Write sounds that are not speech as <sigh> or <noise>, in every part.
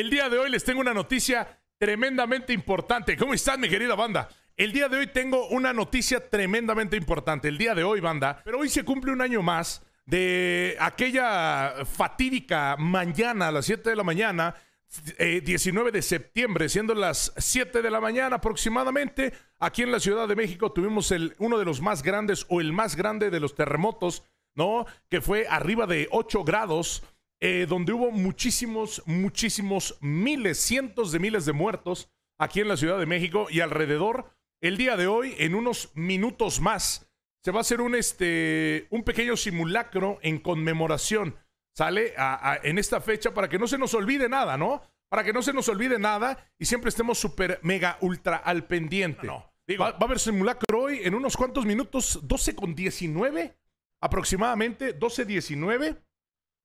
El día de hoy les tengo una noticia tremendamente importante. ¿Cómo están, mi querida banda? El día de hoy tengo una noticia tremendamente importante. El día de hoy, banda. Pero hoy se cumple un año más de aquella fatídica mañana, a las 7 de la mañana, 19 eh, de septiembre, siendo las 7 de la mañana aproximadamente, aquí en la Ciudad de México tuvimos el, uno de los más grandes o el más grande de los terremotos, ¿no? Que fue arriba de 8 grados eh, donde hubo muchísimos, muchísimos miles, cientos de miles de muertos aquí en la Ciudad de México y alrededor. El día de hoy, en unos minutos más, se va a hacer un, este, un pequeño simulacro en conmemoración. Sale en esta fecha para que no se nos olvide nada, ¿no? Para que no se nos olvide nada y siempre estemos súper, mega, ultra al pendiente. No, Digo, va, a haber simulacro hoy en unos cuantos minutos, 12 con 19 aproximadamente, 12, 19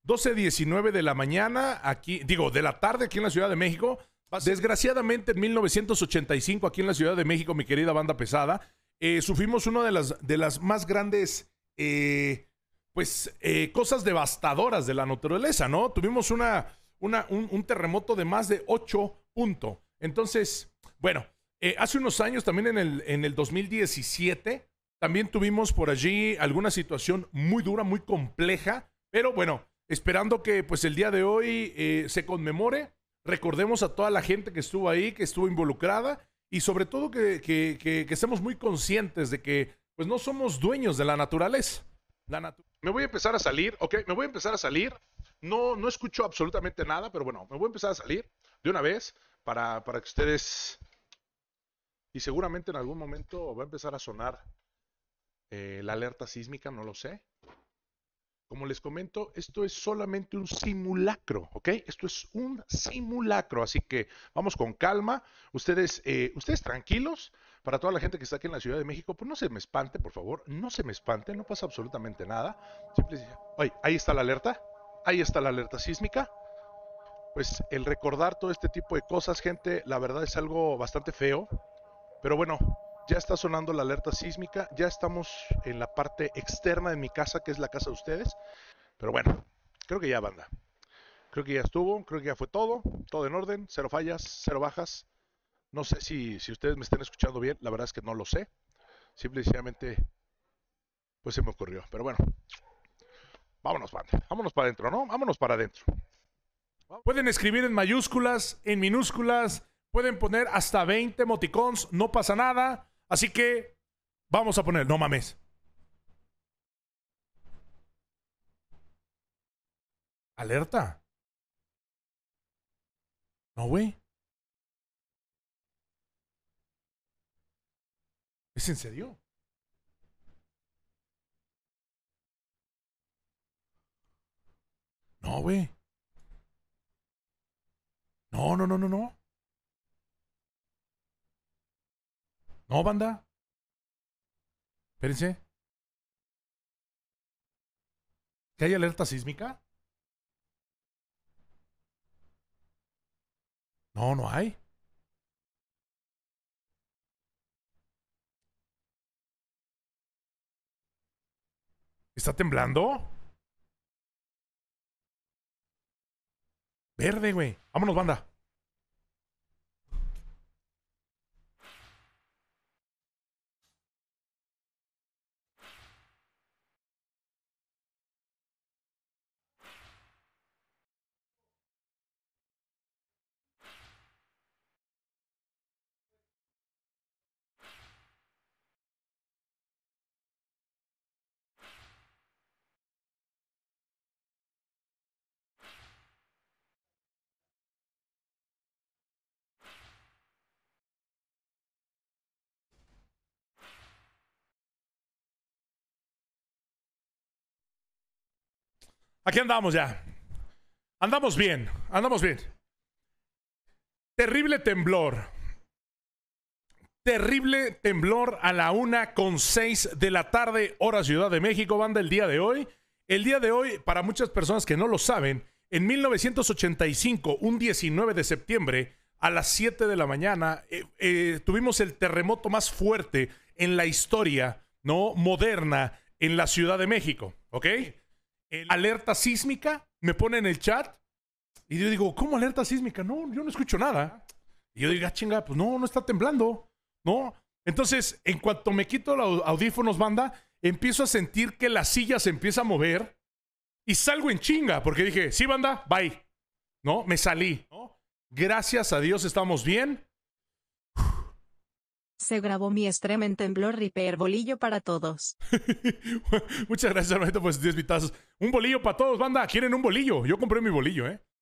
12.19 de la mañana, aquí, digo, de la tarde aquí en la Ciudad de México. Desgraciadamente, en 1985, aquí en la Ciudad de México, mi querida banda pesada, eh, sufrimos una de las, de las más grandes eh, pues, eh, cosas devastadoras de la naturaleza, ¿no? Tuvimos una, una un, terremoto de más de 8 puntos. Entonces, bueno, hace unos años, también en el, en el 2017, también tuvimos por allí alguna situación muy dura, muy compleja, pero bueno, esperando que pues el día de hoy eh, se conmemore. Recordemos a toda la gente que estuvo ahí, que estuvo involucrada y sobre todo que, que, estemos muy conscientes de que pues no somos dueños de la naturaleza. La me voy a empezar a salir, ok, me voy a empezar a salir. No, no escucho absolutamente nada, pero bueno, me voy a empezar a salir de una vez para, que ustedes... Y seguramente en algún momento va a empezar a sonar eh, la alerta sísmica, no lo sé. Como les comento, esto es solamente un simulacro, ¿ok? Esto es un simulacro, así que vamos con calma. Ustedes, eh, ustedes tranquilos. Para toda la gente que está aquí en la Ciudad de México, pues no se me espante, por favor, no se me espante, no pasa absolutamente nada. Simplemente. oye, ahí está la alerta, ahí está la alerta sísmica. Pues el recordar todo este tipo de cosas, gente, la verdad es algo bastante feo. Pero bueno, ya está sonando la alerta sísmica, ya estamos en la parte externa de mi casa, que es la casa de ustedes. Pero bueno, creo que ya banda. Creo que ya estuvo, creo que ya fue todo, todo en orden, cero fallas, cero bajas. No sé si, ustedes me estén escuchando bien, la verdad es que no lo sé. Simple pues se me ocurrió. Pero bueno, vámonos, banda. Vámonos para adentro, ¿no? Vámonos para adentro. Pueden escribir en mayúsculas, en minúsculas, pueden poner hasta 20 emoticons, no pasa nada. Así que vamos a poner, no mames. Alerta. No, güey. ¿Es en serio? No, güey. No, no, no, no, no. No, banda. Espérense. ¿Que hay alerta sísmica? No, no hay. ¿Está temblando? Verde, güey. Vámonos, banda. Aquí andamos ya. Andamos bien, andamos bien. Terrible temblor. Terrible temblor a la una con seis de la tarde, hora Ciudad de México, banda, el día de hoy. El día de hoy, para muchas personas que no lo saben, en 1985, un 19 de septiembre, a las 7 de la mañana, eh, eh, tuvimos el terremoto más fuerte en la historia, ¿no? Moderna en la Ciudad de México, ¿ok? Alerta sísmica, me pone en el chat. Y yo digo, ¿cómo alerta sísmica? No, yo no escucho nada. Y yo digo, ah, chinga, pues no, no está temblando. No. Entonces, en cuanto me quito los audífonos, banda, empiezo a sentir que la silla se empieza a mover y salgo en chinga, porque dije, sí, banda, bye. No, me salí. Gracias a Dios estamos bien. Se grabó mi extremo en temblor repair bolillo para todos. <laughs> Muchas gracias, Armando, por sus 10 vitazos. Un bolillo para todos, banda. ¿Quieren un bolillo? Yo compré mi bolillo, ¿eh?